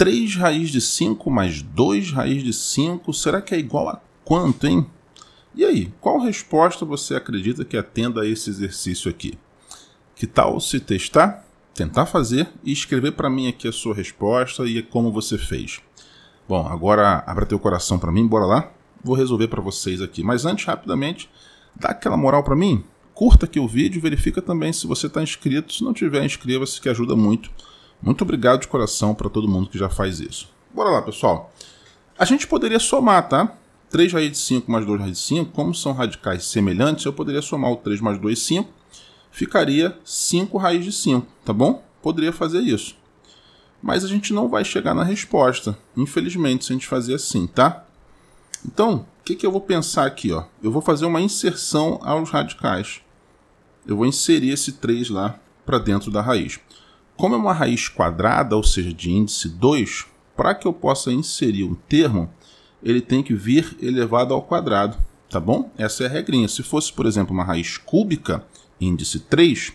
3 raiz de 5 mais 2 raiz de 5, será que é igual a quanto, hein? E aí, qual resposta você acredita que atenda a esse exercício aqui? Que tal se testar, tentar fazer e escrever para mim aqui a sua resposta e como você fez? Bom, agora abra teu coração para mim, bora lá. Vou resolver para vocês aqui. Mas antes, rapidamente, dá aquela moral para mim. Curta aqui o vídeo, verifica também se você está inscrito. Se não tiver, inscreva-se que ajuda muito muito obrigado de coração para todo mundo que já faz isso. Bora lá, pessoal. A gente poderia somar, tá? 3 raiz de 5 mais 2 raiz de 5, como são radicais semelhantes, eu poderia somar o 3 mais 2, 5. Ficaria 5 raiz de 5, tá bom? Poderia fazer isso. Mas a gente não vai chegar na resposta, infelizmente, se a gente fazer assim, tá? Então, o que, que eu vou pensar aqui? Ó? Eu vou fazer uma inserção aos radicais. Eu vou inserir esse 3 lá para dentro da raiz. Como é uma raiz quadrada, ou seja, de índice 2, para que eu possa inserir um termo, ele tem que vir elevado ao quadrado, tá bom? Essa é a regrinha. Se fosse, por exemplo, uma raiz cúbica, índice 3,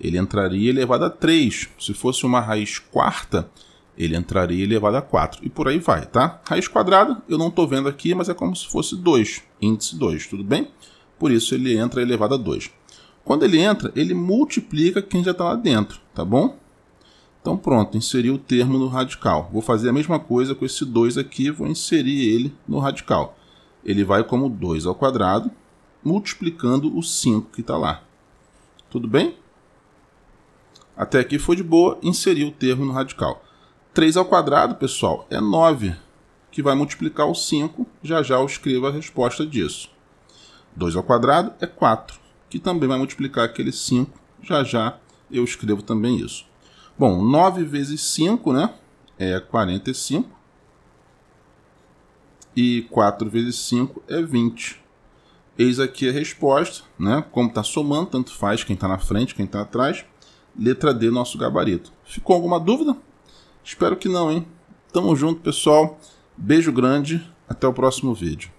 ele entraria elevado a 3. Se fosse uma raiz quarta, ele entraria elevado a 4. E por aí vai, tá? Raiz quadrada, eu não estou vendo aqui, mas é como se fosse 2, índice 2, tudo bem? Por isso ele entra elevado a 2. Quando ele entra, ele multiplica quem já está lá dentro, tá bom? Então pronto, inseri o termo no radical. Vou fazer a mesma coisa com esse 2 aqui, vou inserir ele no radical. Ele vai como 2 ao quadrado, multiplicando o 5 que está lá. Tudo bem? Até aqui foi de boa, inseri o termo no radical. 3 ao quadrado, pessoal, é 9, que vai multiplicar o 5, já já eu escrevo a resposta disso. 2 ao quadrado é 4, que também vai multiplicar aquele 5, já já eu escrevo também isso. Bom, 9 vezes 5, né? É 45. E 4 vezes 5 é 20. Eis aqui a resposta, né? Como está somando, tanto faz quem está na frente, quem está atrás. Letra D, nosso gabarito. Ficou alguma dúvida? Espero que não, hein? Tamo junto, pessoal. Beijo grande. Até o próximo vídeo.